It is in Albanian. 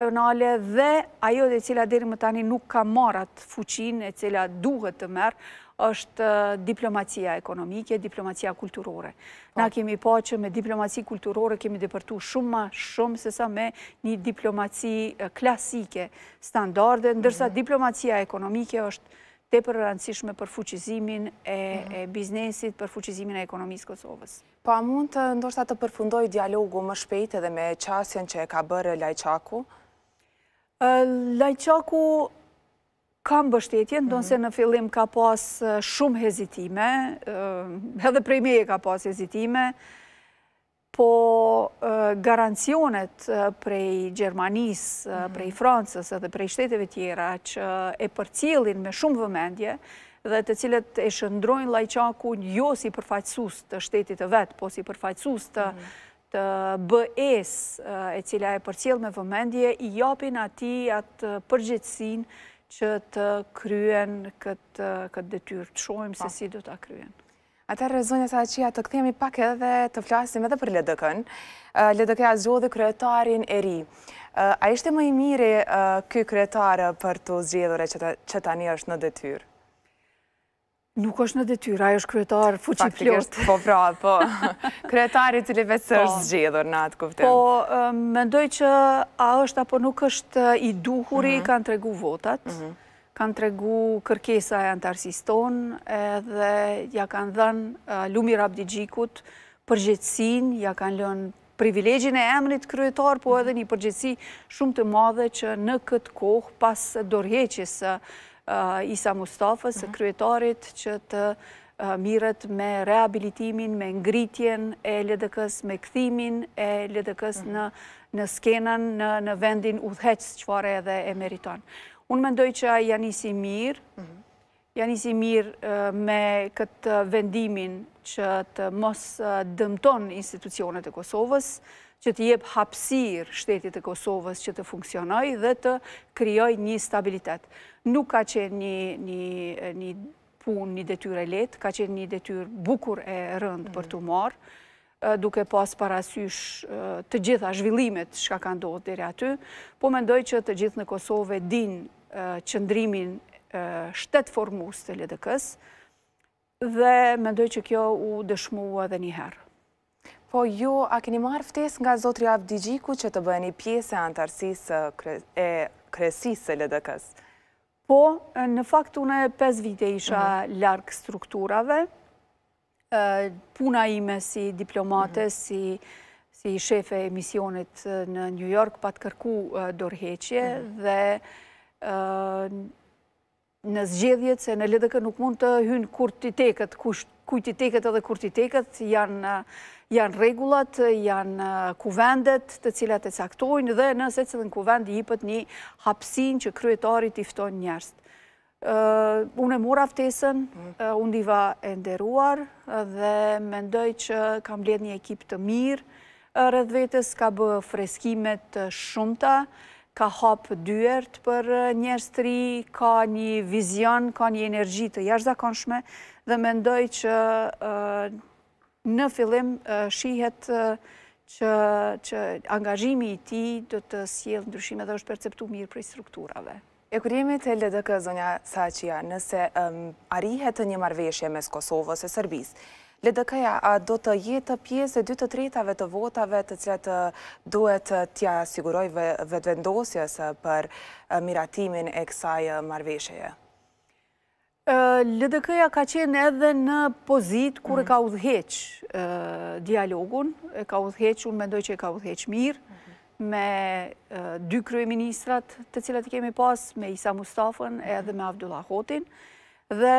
dhe ajo dhe cila deri më tani nuk ka marat fuqin e cila duhet të merë, është diplomacia ekonomike, diplomacia kulturore. Na po. kemi po që me diplomaci kulturore kemi depërtu shumë ma shumë se sa me një diplomaci klasike, standarde, ndërsa mhm. diplomacia ekonomike është tepër rëndësishme për fuqizimin mhm. e biznesit, për fuqizimin e ekonomisë Kosovës. Pa po, mund të ndoshta të përfundoj dialogu më shpejt edhe me qasjen që e ka bërë lajqaku, Lajqaku kam bështetjen, do nëse mhm. në fillim ka pas shumë hezitime, edhe prej meje ka pas hezitime, po garancionet prej Gjermanis, mhm. prej Fransës edhe prej shteteve tjera që e përcillin me shumë vëmendje dhe të cilët e shëndrojnë Lajqaku jo si përfaqësus të shtetit të vetë, po si përfaqësus të mhm të bëes e cila e përcjel me vëmendje, i jopin ati atë përgjithsin që të kryen këtë detyrë, të shojmë se po. si do të kryen. Ata rezonja sa që të këthemi pak edhe të flasim edhe për ledëkën. Ledëkën a kryetarin e ri. A ishte më i mire këj kryetarë për të zhjedhore që tani është në detyrë? Nuk është në detyra, ajo është kryetar fuqi plot. Po pra, po, kryetari cili vetës është po. zgjithur në atë kuftim. Po, mendoj që a është apo nuk është i duhuri, mhm. kanë tregu votat, mhm. kanë tregu kërkesa e antarësis tonë, edhe ja kanë dhenë lumi rabdigjikut, përgjëtsin, ja kanë lënë privilegjin e emrit kryetar, po mhm. edhe një përgjëtsi shumë të madhe që në këtë kohë pas dorheqisë, Uh, Isa Mustafës, mhm. kryetarit, që të uh, miret me rehabilitimin, me ngritjen e ldk me këthimin e LDK-së mhm. në skenën në vendin u dheqës që fare edhe e meriton. Unë mendoj që janë isi mirë, mhm. janë isi mirë uh, me këtë vendimin që të mos dëmton institucionet e Kosovës, që të jep hapsir shtetit e Kosovës që të funksionoj dhe të kryoj një stabilitet nuk ka qenë një punë, një detyre letë, ka qenë një detyre bukur e rëndë për mhm. të marë, duke pas parasysh të gjitha zhvillimet shka ka ndohet dhere aty, po mendoj që të gjithë në Kosove din qëndrimin shtetë formus të LDK-së, dhe mendoj që kjo u dëshmua dhe njëherë. Po jo, a keni marrë ftes nga Zotri Abdi Gjiku që të bëheni pjese antarësisë e kresisë LDK-së? Po, në fakt, une 5 vite isha mhm. larkë strukturave. Puna ime si diplomate, mhm. si si shefe e misionit në New York, pa të kërku dorheqje mhm. dhe në zgjedhjet se në lidhë nuk mund të hynë kur të i tekët kusht kujti teket edhe kurti teket janë eh, janë regullat, janë eh, kuvendet të cilat e caktojnë dhe nëse cilë në kuvend i ipët një hapsin që kryetarit i fton njërst. Eh, unë e mora aftesën, unë diva e nderuar dhe mendoj që kam ledhë një ekip të mirë rrëdhvetës, ka bë freskimet shumëta ka hapë dyërt për njërës tri, ka një vizion, ka një energji të jashtë zakonshme, dhe me ndoj që në fillim shihet që angazhimi i ti dhe të sjellë ndryshime dhe është perceptu mirë për strukturave. E kur jemi të LDK, zonja Saqia, nëse arihet një marveshje mes Kosovës e Sërbisë, LDK-ja do të jetë pjesë e dy të tretave të votave të cilat duhet tja siguroj vetëvendosjes për miratimin e kësaj marvesheje? LDK-ja ka qenë edhe në pozit kur e ka mhm. udheq dialogun, e ka udheq, unë mendoj që e ka udheq mirë, mhm. me dy krye ministrat të cilat i kemi pas, me Isa Mustafën mhm. edhe me Avdullah Hotin, dhe